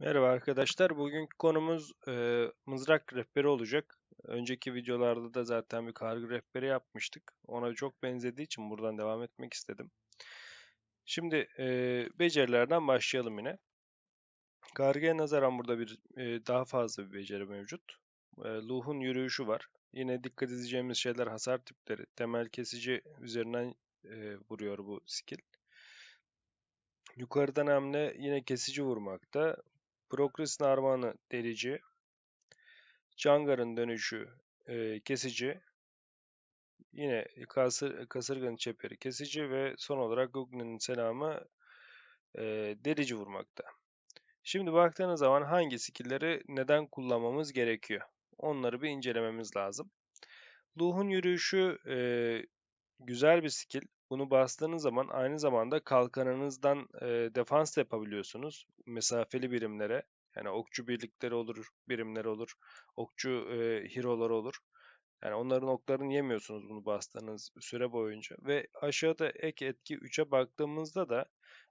Merhaba arkadaşlar. Bugünkü konumuz e, mızrak rehberi olacak. Önceki videolarda da zaten bir kargı rehberi yapmıştık. Ona çok benzediği için buradan devam etmek istedim. Şimdi e, becerilerden başlayalım yine. Kargıya nazaran burada bir e, daha fazla bir beceri mevcut. E, Luh'un yürüyüşü var. Yine dikkat edeceğimiz şeyler hasar tipleri. Temel kesici üzerinden e, vuruyor bu skill. Yukarıdan hamle yine kesici vurmakta. Progres'in Narvanı delici. Cangar'ın dönüşü e, kesici. Yine kasır, kasırganın çeperi kesici ve son olarak Guglin'in selamı e, delici vurmakta. Şimdi baktığınız zaman hangi skill'leri neden kullanmamız gerekiyor? Onları bir incelememiz lazım. Luh'un yürüyüşü e, güzel bir skill bunu bastığınız zaman aynı zamanda kalkanınızdan e, defans yapabiliyorsunuz. Mesafeli birimlere yani okçu birlikleri olur, birimler olur, okçu e, hero'lar olur. Yani onların oklarını yemiyorsunuz bunu bastığınız süre boyunca. Ve aşağıda ek etki 3'e baktığımızda da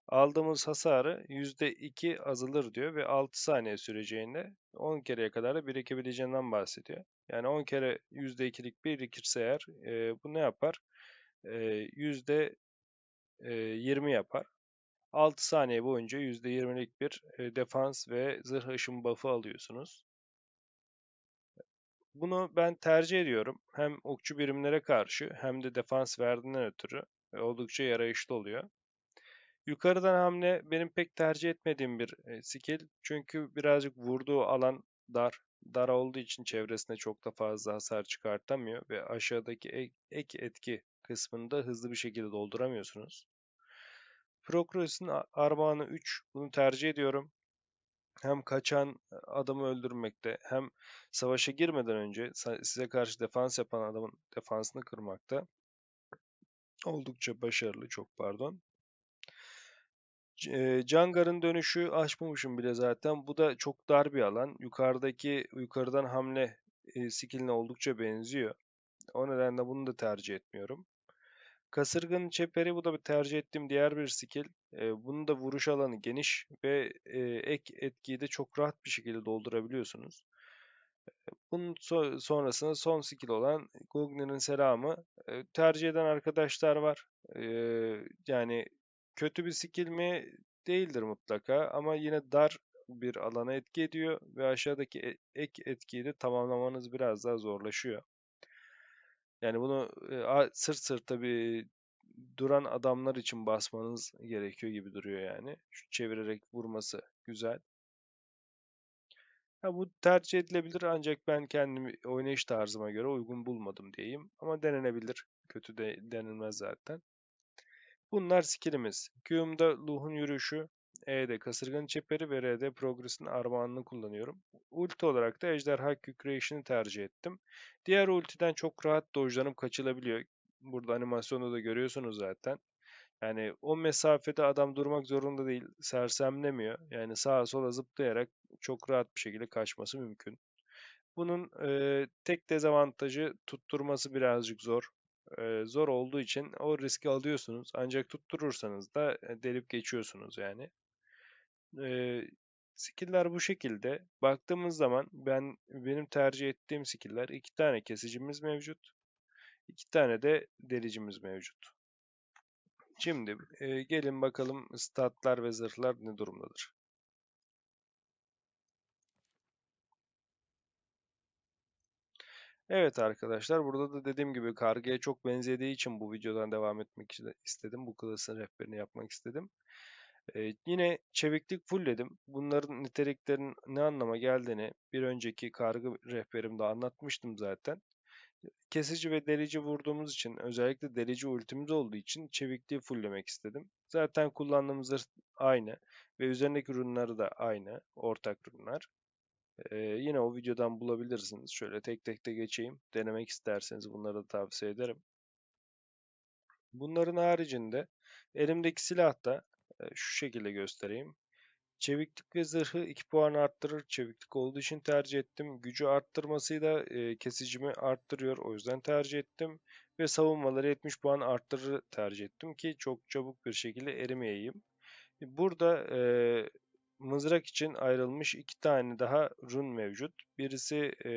aldığımız hasarı %2 azalır diyor ve 6 saniye süreceğinde 10 kereye kadar da birikebileceğinden bahsediyor. Yani 10 kere %2'lik birikirse eğer e, bu ne yapar? %20 yapar. 6 saniye boyunca %20'lik bir defans ve zırh ışın buff'ı alıyorsunuz. Bunu ben tercih ediyorum. Hem okçu birimlere karşı hem de defans verdiğinden ötürü oldukça yarayışlı oluyor. Yukarıdan hamle benim pek tercih etmediğim bir skill. Çünkü birazcık vurduğu alan dar. Dar olduğu için çevresine çok da fazla hasar çıkartamıyor ve aşağıdaki ek, ek etki kısmını da hızlı bir şekilde dolduramıyorsunuz. Procurus'un armağanı 3. Bunu tercih ediyorum. Hem kaçan e, adamı öldürmekte hem savaşa girmeden önce size karşı defans yapan adamın defansını kırmakta. Oldukça başarılı çok pardon. E, Cangar'ın dönüşü açmamışım bile zaten. Bu da çok dar bir alan. Yukarıdaki yukarıdan hamle e, skilline oldukça benziyor. O nedenle bunu da tercih etmiyorum. Kasırgın çeperi bu da bir tercih ettiğim diğer bir skill. E, bunun da vuruş alanı geniş ve e, ek etkiyi de çok rahat bir şekilde doldurabiliyorsunuz. Bunun so sonrasında son skill olan Gugner'ın selamı. E, tercih eden arkadaşlar var. E, yani kötü bir skill mi değildir mutlaka ama yine dar bir alana etki ediyor ve aşağıdaki e-, ek etkiyi de tamamlamanız biraz daha zorlaşıyor. Yani bunu e, sırt sırta bir duran adamlar için basmanız gerekiyor gibi duruyor yani. Şu çevirerek vurması güzel. Ya bu tercih edilebilir ancak ben kendimi oynayış tarzıma göre uygun bulmadım diyeyim. Ama denenebilir. Kötü de denilmez zaten. Bunlar skillimiz. Q'umda Luh'un yürüyüşü, E'de kasırganın çeperi ve R'de Progress'in armağanını kullanıyorum. Ulti olarak da Ejderha kükreyişini tercih ettim. Diğer ultiden çok rahat dojlanıp kaçılabiliyor. Burada animasyonda da görüyorsunuz zaten. Yani o mesafede adam durmak zorunda değil. Sersemlemiyor. Yani sağa sola zıplayarak çok rahat bir şekilde kaçması mümkün. Bunun e, tek dezavantajı tutturması birazcık zor. E, zor olduğu için o riski alıyorsunuz. Ancak tutturursanız da delip geçiyorsunuz yani. E, skill'ler bu şekilde. Baktığımız zaman ben benim tercih ettiğim skill'ler iki tane kesicimiz mevcut. iki tane de delicimiz mevcut. Şimdi e, gelin bakalım statlar ve zırhlar ne durumdadır. Evet arkadaşlar burada da dediğim gibi kargıya çok benzediği için bu videodan devam etmek istedim. Bu klasın rehberini yapmak istedim. Ee, yine çeviklik full dedim. Bunların niteliklerin ne anlama geldiğini bir önceki kargı rehberimde anlatmıştım zaten. Kesici ve delici vurduğumuz için özellikle delici ultimiz olduğu için çevikliği fulllemek istedim. Zaten kullandığımız aynı ve üzerindeki ürünler de aynı. Ortak ürünler. Ee, yine o videodan bulabilirsiniz. Şöyle tek tek de geçeyim. Denemek isterseniz bunları da tavsiye ederim. Bunların haricinde elimdeki silah da şu şekilde göstereyim. Çeviklik ve zırhı 2 puan arttırır. Çeviklik olduğu için tercih ettim. Gücü arttırması da kesicimi arttırıyor. O yüzden tercih ettim. Ve savunmaları 70 puan arttırır tercih ettim ki çok çabuk bir şekilde erimeyeyim. E, burada e, mızrak için ayrılmış iki tane daha run mevcut. Birisi e,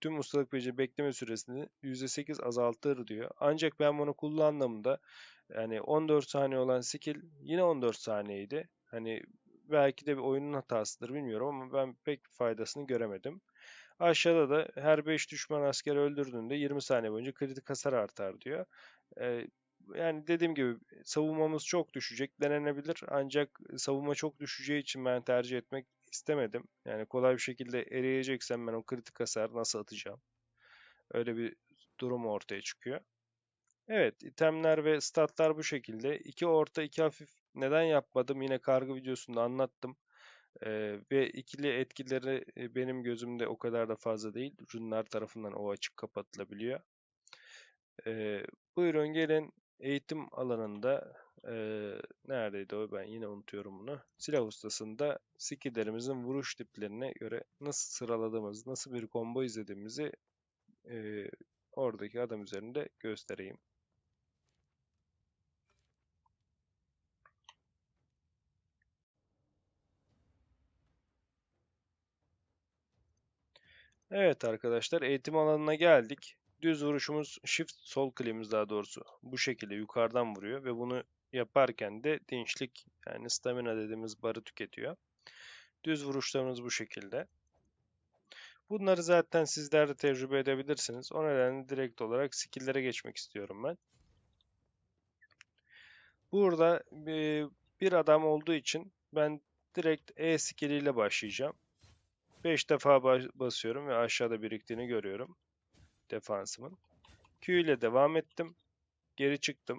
tüm ustalık beceri bekleme süresini %8 azaltır diyor. Ancak ben bunu kullandığımda yani 14 saniye olan skill yine 14 saniyeydi. Hani belki de bir oyunun hatasıdır bilmiyorum ama ben pek faydasını göremedim. Aşağıda da her 5 düşman asker öldürdüğünde 20 saniye boyunca kritik hasar artar diyor. Ee, yani dediğim gibi savunmamız çok düşecek denenebilir. Ancak savunma çok düşeceği için ben tercih etmek istemedim. Yani kolay bir şekilde eriyeceksem ben o kritik hasar nasıl atacağım? Öyle bir durum ortaya çıkıyor. Evet itemler ve statlar bu şekilde. İki orta iki hafif neden yapmadım yine kargı videosunda anlattım. Ee, ve ikili etkileri e, benim gözümde o kadar da fazla değil. runlar tarafından o açık kapatılabiliyor. Ee, buyurun gelin eğitim alanında e, neredeydi o ben yine unutuyorum bunu. Silah ustasında skillerimizin vuruş tiplerine göre nasıl sıraladığımız, nasıl bir combo izlediğimizi e, oradaki adam üzerinde göstereyim. Evet arkadaşlar eğitim alanına geldik. Düz vuruşumuz shift sol klimimiz daha doğrusu bu şekilde yukarıdan vuruyor ve bunu yaparken de dinçlik yani stamina dediğimiz barı tüketiyor. Düz vuruşlarımız bu şekilde. Bunları zaten sizler de tecrübe edebilirsiniz. O nedenle direkt olarak skill'lere geçmek istiyorum ben. Burada bir adam olduğu için ben direkt E skill ile başlayacağım. 5 defa basıyorum ve aşağıda biriktiğini görüyorum. Defansımın. Q ile devam ettim. Geri çıktım.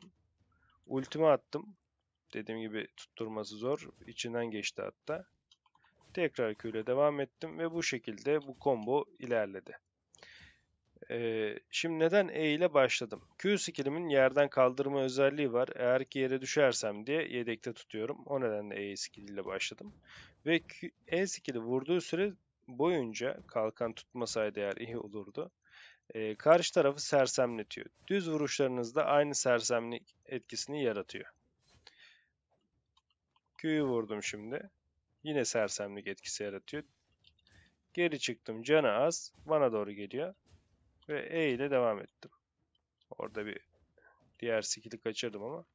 Ultimi attım. Dediğim gibi tutturması zor. İçinden geçti hatta. Tekrar Q ile devam ettim ve bu şekilde bu combo ilerledi. Ee, şimdi neden E ile başladım? Q skillimin yerden kaldırma özelliği var. Eğer ki yere düşersem diye yedekte tutuyorum. O nedenle E skill ile başladım. Ve Q, E skilli vurduğu süre boyunca kalkan tutmasaydı eğer iyi olurdu e, karşı tarafı sersemletiyor. Düz vuruşlarınız da aynı sersemlik etkisini yaratıyor. Q'yu vurdum şimdi. Yine sersemlik etkisi yaratıyor. Geri çıktım. Canı az. Bana doğru geliyor. Ve E ile devam ettim. Orada bir diğer skill'i kaçırdım ama.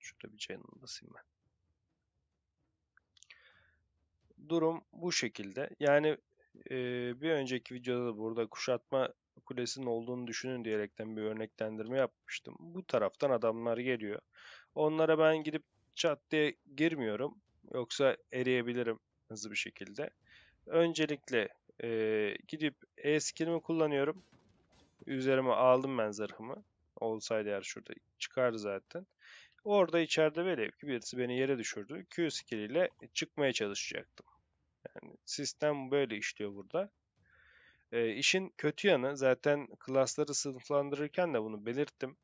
Şurada bir canını basayım ben. Durum bu şekilde. Yani bir önceki videoda da burada kuşatma kulesinin olduğunu düşünün diyerekten bir örneklendirme yapmıştım. Bu taraftan adamlar geliyor. Onlara ben gidip çat diye girmiyorum. Yoksa eriyebilirim hızlı bir şekilde. Öncelikle e, gidip e skillimi kullanıyorum. Üzerime aldım ben zırhımı. Olsaydı eğer şurada çıkardı zaten. Orada içeride böyle ki birisi beni yere düşürdü. Q skill ile çıkmaya çalışacaktım. Yani sistem böyle işliyor burada. E, işin kötü yanı zaten klasları sınıflandırırken de bunu belirttim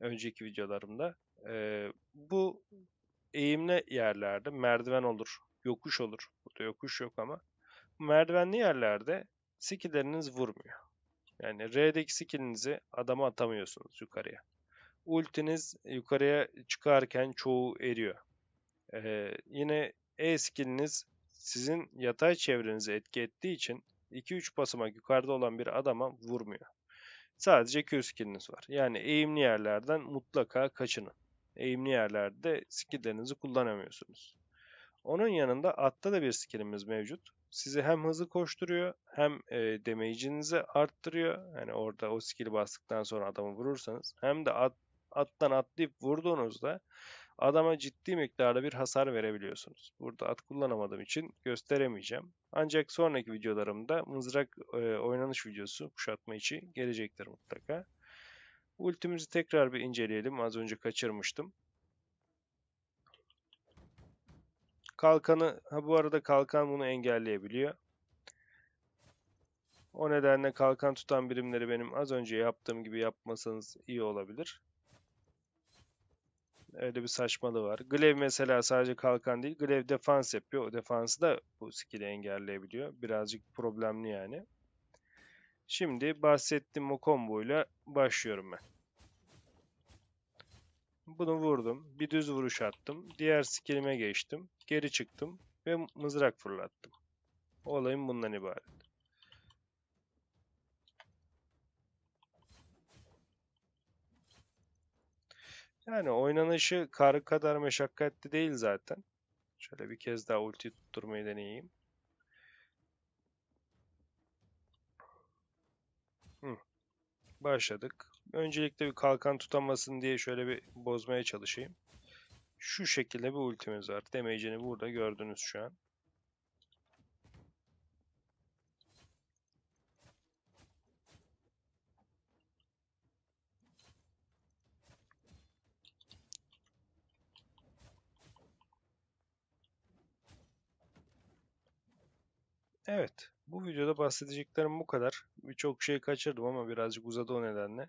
önceki videolarımda. E, bu eğimli yerlerde merdiven olur, yokuş olur. Burada yokuş yok ama. Merdivenli yerlerde skilleriniz vurmuyor. Yani R'deki skillinizi adama atamıyorsunuz yukarıya. Ultiniz yukarıya çıkarken çoğu eriyor. Ee, yine E skilliniz sizin yatay çevrenizi etki ettiği için 2-3 basamak yukarıda olan bir adama vurmuyor. Sadece Q var. Yani eğimli yerlerden mutlaka kaçının. Eğimli yerlerde skilllerinizi kullanamıyorsunuz. Onun yanında atta da bir skillimiz mevcut. Sizi hem hızlı koşturuyor hem e, damage'inizi arttırıyor. Yani orada o skill bastıktan sonra adamı vurursanız hem de at, attan atlayıp vurduğunuzda adama ciddi miktarda bir hasar verebiliyorsunuz. Burada at kullanamadığım için gösteremeyeceğim. Ancak sonraki videolarımda mızrak e, oynanış videosu kuşatma içi gelecektir mutlaka. Ultimizi tekrar bir inceleyelim. Az önce kaçırmıştım. Kalkanı, ha bu arada kalkan bunu engelleyebiliyor. O nedenle kalkan tutan birimleri benim az önce yaptığım gibi yapmasanız iyi olabilir. Öyle bir saçmalığı var. Glaive mesela sadece kalkan değil. Glaive defans yapıyor. O defansı da bu skill'i engelleyebiliyor. Birazcık problemli yani. Şimdi bahsettiğim o komboyla başlıyorum ben. Bunu vurdum. Bir düz vuruş attım. Diğer skillime geçtim. Geri çıktım ve mızrak fırlattım. Olayım bundan ibaret. Yani oynanışı karı kadar meşakkatli değil zaten. Şöyle bir kez daha ulti tutturmayı deneyeyim. Hı. Başladık. Öncelikle bir kalkan tutamasın diye şöyle bir bozmaya çalışayım. Şu şekilde bir ultimiz var. Damage'ini burada gördünüz şu an. Evet, bu videoda bahsedeceklerim bu kadar. Birçok şey kaçırdım ama birazcık uzadı o nedenle.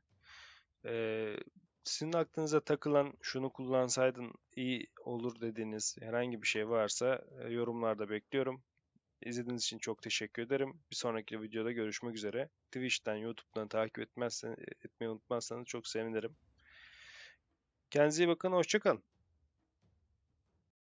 Ee, sizin aklınıza takılan şunu kullansaydın iyi olur dediğiniz herhangi bir şey varsa e, yorumlarda bekliyorum. İzlediğiniz için çok teşekkür ederim. Bir sonraki videoda görüşmek üzere. Twitch'ten, YouTube'dan takip etmezseniz, e, etmeyi unutmazsanız çok sevinirim. Kendinize iyi bakın, hoşçakalın.